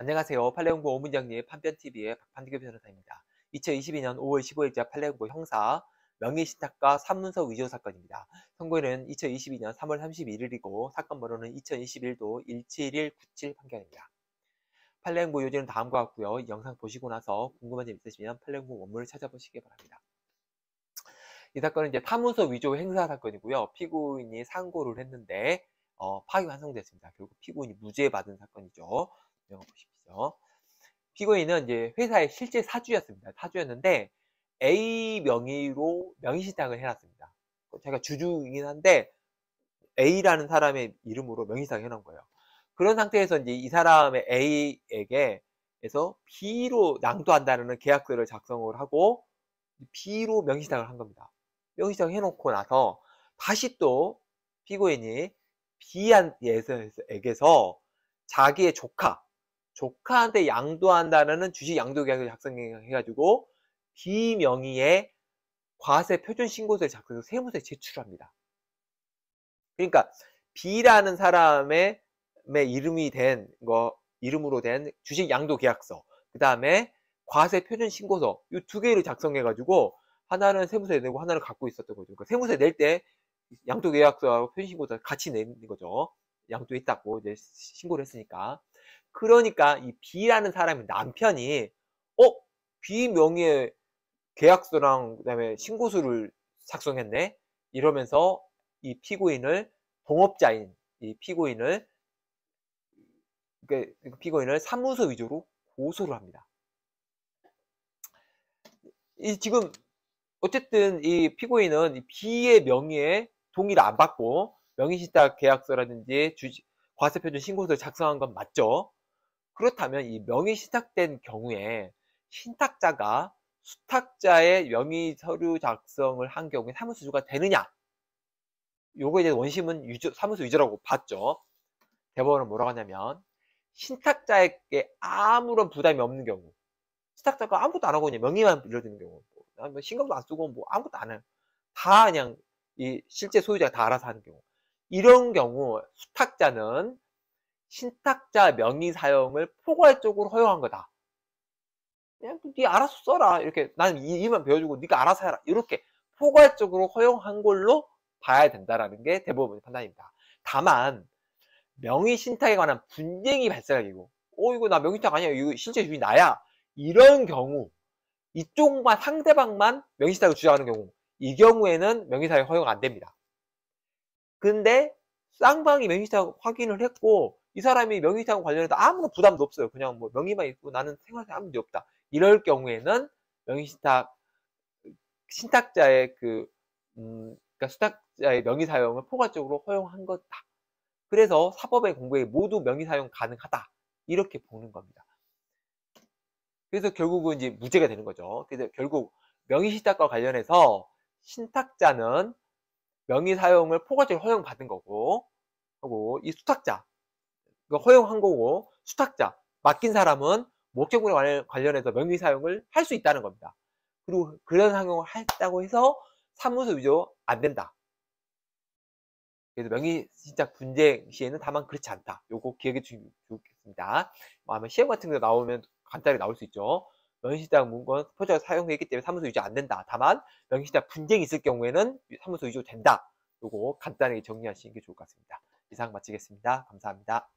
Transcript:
안녕하세요. 팔레온고 오문정리 판변TV의 박판규 변호사입니다. 2022년 5월 15일자 팔레온고 형사 명예신탁과 산문서 위조 사건입니다. 선고일은 2022년 3월 31일이고 사건 번호는 2021도 17197 판결입니다. 팔레온고 요지는 다음과 같고요. 이 영상 보시고 나서 궁금한 점 있으시면 팔레온고 원문을 찾아보시기 바랍니다. 이 사건은 이제 사문서 위조 행사 사건이고요. 피고인이 상고를 했는데 어, 파기 환송되었습니다 결국 피고인이 무죄받은 사건이죠. 명함 보십시오. 피고인은 이제 회사의 실제 사주였습니다. 사주였는데 A 명의로 명의신탁을 해놨습니다. 제가 그 주주이긴 한데 A라는 사람의 이름으로 명의신탁을 해놓은 거예요. 그런 상태에서 이제 이 사람의 A에게 해서 B로 낭도한다는 계약서를 작성을 하고 B로 명시상을 의한 겁니다. 명의시을 해놓고 나서 다시 또 피고인이 B에게서 자기의 조카 조카한테 양도한다라는 주식 양도 계약을 작성해가지고 비명의의 과세 표준 신고서를 작성해서 그 세무서에 제출합니다. 그러니까 B라는 사람의 이름이 된 거, 이름으로 된 주식 양도 계약서, 그 다음에 과세 표준 신고서 이 두 개를 작성해가지고 하나는 세무서에 내고 하나를 갖고 있었던 거죠. 그러니까 세무서에 낼 때 양도 계약서하고 표준 신고서 같이 내는 거죠. 양도했다고 이제 신고를 했으니까. 그러니까 이 B라는 사람이 남편이 어? B 명의 계약서랑 그다음에 신고서를 작성했네. 이러면서 이 피고인을 동업자인 이 피고인을 그, 그 피고인을 사무소 위조로 고소를 합니다. 이 지금 어쨌든 이 피고인은 이 B의 명의에 동의를 안 받고 명의신탁 계약서라든지 주식, 과세표준 신고서를 작성한 건 맞죠? 그렇다면 이 명의신탁된 경우에 신탁자가 수탁자의 명의 서류 작성을 한 경우에 사무소주가 되느냐? 요거 이제 원심은 유저, 사무소 유저라고 봤죠. 대법원은 뭐라고 하냐면 신탁자에게 아무런 부담이 없는 경우 신탁자가 아무것도 안 하고 그냥 명의만 빌려주는 경우 뭐신고도안 뭐, 쓰고 뭐 아무것도 안 해요. 다 그냥 이 실제 소유자가 다 알아서 하는 경우 이런 경우 수탁자는 신탁자 명의 사용을 포괄적으로 허용한 거다. 그냥 그 네 알아서 써라. 이렇게 난 이만 배워주고 네가 알아서 해라. 이렇게 포괄적으로 허용한 걸로 봐야 된다라는 게 대법원의 판단입니다. 다만 명의 신탁에 관한 분쟁이 발생하고 어 이거 나 명의 신탁 아니야. 이거 실제 주인 나야. 이런 경우 이쪽만 상대방만 명의 신탁을 주장하는 경우 이 경우에는 명의 사용 허용 안 됩니다. 근데 쌍방이 명의이사 확인을 했고 이 사람이 명의이사하고 관련해서 아무런 부담도 없어요. 그냥 뭐 명의만 있고 나는 생활상 아무 문제 없다. 이럴 경우에는 명의신탁 신탁자의 그 음, 그러니까 수탁자의 명의 사용을 포괄적으로 허용한 것이다. 그래서 사법의 공부에 모두 명의 사용 가능하다. 이렇게 보는 겁니다. 그래서 결국은 이제 무죄가 되는 거죠. 그래서 결국 명의신탁과 관련해서 신탁자는 명의 사용을 포괄적으로 허용받은 거고 하고 이 수탁자 허용한 거고 수탁자 맡긴 사람은 목적물에 관련해서 명의 사용을 할 수 있다는 겁니다. 그리고 그런 사용을 했다고 해서 사무소 위조 안 된다. 그래서 명의 진짜 분쟁 시에는 다만 그렇지 않다. 요거 기억해 주 좋겠습니다. 뭐 아마 시험 같은 거 나오면 간단하게 나올 수 있죠. 명시당 문건 표적 사용되기 때문에 사무소 유지 안 된다. 다만 명시당 분쟁이 있을 경우에는 사무소 유지 된다. 요거 간단하게 정리하시는 게 좋을 것 같습니다. 이상 마치겠습니다. 감사합니다.